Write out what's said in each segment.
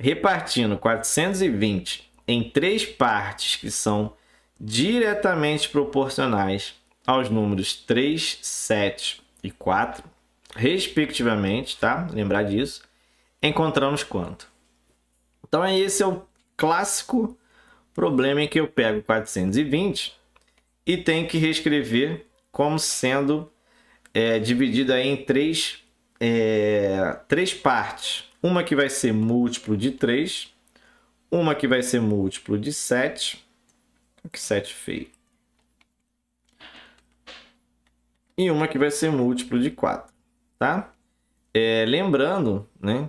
repartindo 420 em três partes que são diretamente proporcionais aos números 3, 7 e 4, respectivamente, tá? Lembrar disso. Encontramos quanto? Então esse é o clássico problema em que eu pego 420 e tenho que reescrever como sendo é, dividido em três, é, três partes uma que vai ser múltiplo de 3, uma que vai ser múltiplo de 7, que 7 feio, e uma que vai ser múltiplo de 4, tá? É, lembrando, né,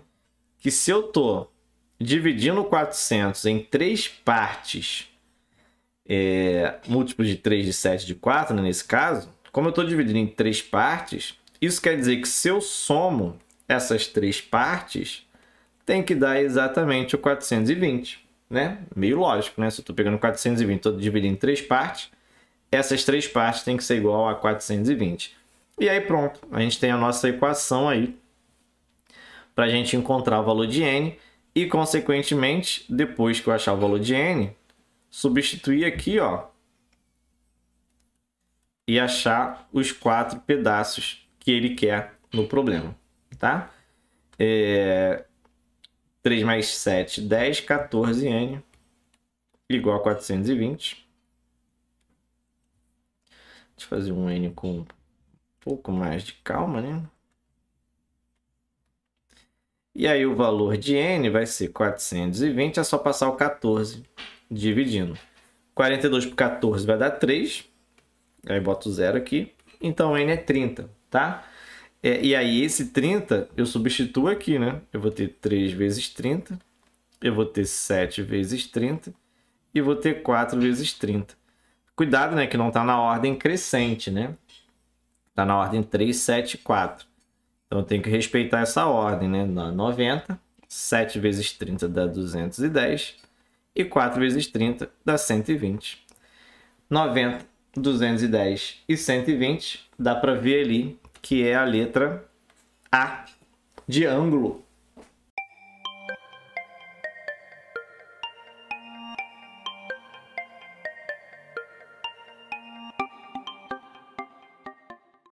que se eu estou dividindo 400 em 3 partes é, múltiplos de 3, de 7, de 4, né, nesse caso, como eu estou dividindo em 3 partes, isso quer dizer que se eu somo essas três partes, tem que dar exatamente o 420, né? Meio lógico, né? Se eu estou pegando 420 e estou dividindo em três partes, essas três partes têm que ser igual a 420. E aí pronto, a gente tem a nossa equação aí para a gente encontrar o valor de n e, consequentemente, depois que eu achar o valor de n, substituir aqui, ó, e achar os quatro pedaços que ele quer no problema tá? É, 3 mais 7, 10, 14N igual a 420. Deixa eu fazer um N com um pouco mais de calma, né? E aí o valor de N vai ser 420, é só passar o 14 dividindo. 42 por 14 vai dar 3, aí boto o zero aqui, então N é 30, tá? É, e aí esse 30 eu substituo aqui, né? Eu vou ter 3 vezes 30, eu vou ter 7 vezes 30 e vou ter 4 vezes 30. Cuidado, né, que não está na ordem crescente, né? Está na ordem 3, 7, 4. Então eu tenho que respeitar essa ordem, né? Na 90, 7 vezes 30 dá 210 e 4 vezes 30 dá 120. 90, 210 e 120, dá para ver ali que é a letra A de ângulo.